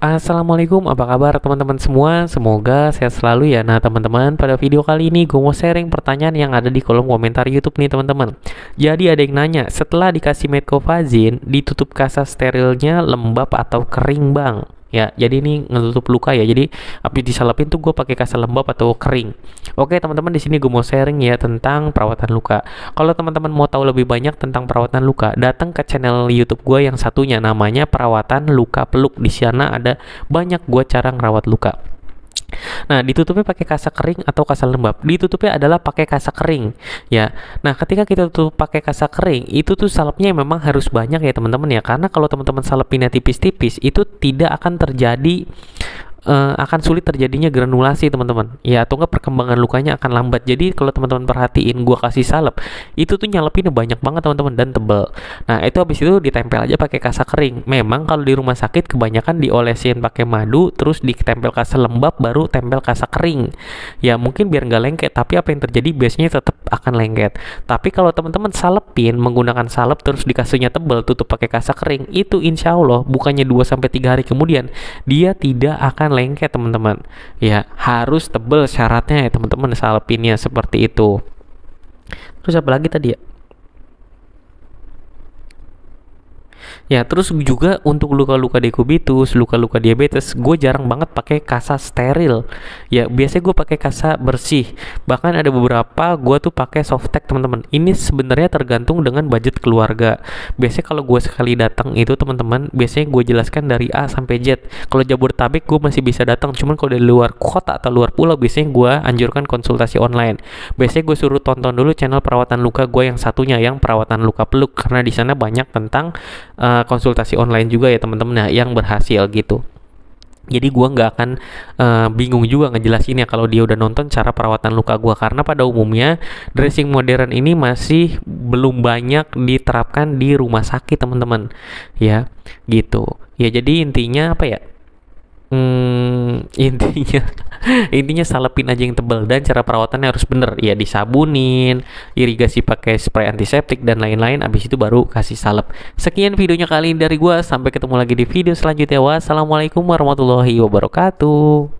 Assalamualaikum, apa kabar teman-teman semua? Semoga sehat selalu ya. Nah teman-teman, pada video kali ini gue mau sharing pertanyaan yang ada di kolom komentar YouTube nih teman-teman. Jadi ada yang nanya, setelah dikasih metcovazin, ditutup kasa sterilnya lembab atau kering bang? ya jadi ini ngelutup luka ya jadi habis disalapin tuh gue pakai kasar lembab atau kering oke teman-teman di sini gue mau sharing ya tentang perawatan luka kalau teman-teman mau tahu lebih banyak tentang perawatan luka datang ke channel YouTube gue yang satunya namanya perawatan luka peluk di sana ada banyak gue cara ngerawat luka Nah, ditutupnya pakai kasa kering atau kasa lembab. Ditutupnya adalah pakai kasa kering, ya. Nah, ketika kita tutup pakai kasa kering, itu tuh salepnya memang harus banyak ya, teman-teman ya. Karena kalau teman-teman salepinnya tipis-tipis, itu tidak akan terjadi uh, akan sulit terjadinya granulasi teman-teman ya atau enggak perkembangan lukanya akan lambat jadi kalau teman-teman perhatiin gua kasih salep itu tuh nyalepinnya banyak banget teman-teman dan tebel nah itu habis itu ditempel aja pakai kasa kering memang kalau di rumah sakit kebanyakan diolesin pakai madu terus ditempel kasa lembab baru tempel kasa kering ya mungkin biar nggak lengket tapi apa yang terjadi biasanya tetap akan lengket. Tapi kalau teman-teman salepin menggunakan salep terus dikasihnya tebel, tutup pakai kasa kering itu insya Allah bukannya 2 sampai 3 hari kemudian dia tidak akan lengket teman-teman. Ya harus tebel syaratnya ya teman-teman salepinnya seperti itu. Terus apa lagi tadi ya? ya terus juga untuk luka-luka dekubitus luka-luka diabetes gue jarang banget pakai kasa steril ya biasanya gue pakai kasa bersih bahkan ada beberapa gue tuh pakai softtek teman-teman ini sebenarnya tergantung dengan budget keluarga biasanya kalau gue sekali datang itu teman-teman biasanya gue jelaskan dari A sampai Z kalau Jabodetabek gue masih bisa datang cuman kalau dari luar kota atau luar pulau biasanya gue anjurkan konsultasi online biasanya gue suruh tonton dulu channel perawatan luka gue yang satunya yang perawatan luka peluk karena di sana banyak tentang uh, uh, konsultasi online juga ya teman-teman nah, yang berhasil gitu jadi gue nggak akan uh, bingung juga ngejelasin ya kalau dia udah nonton cara perawatan luka gue karena pada umumnya dressing modern ini masih belum banyak diterapkan di rumah sakit teman-teman ya gitu ya jadi intinya apa ya Hmm, intinya intinya salepin aja yang tebal dan cara perawatannya harus bener ya disabunin irigasi pakai spray antiseptik dan lain-lain abis itu baru kasih salep sekian videonya kali ini dari gua sampai ketemu lagi di video selanjutnya wassalamualaikum warahmatullahi wabarakatuh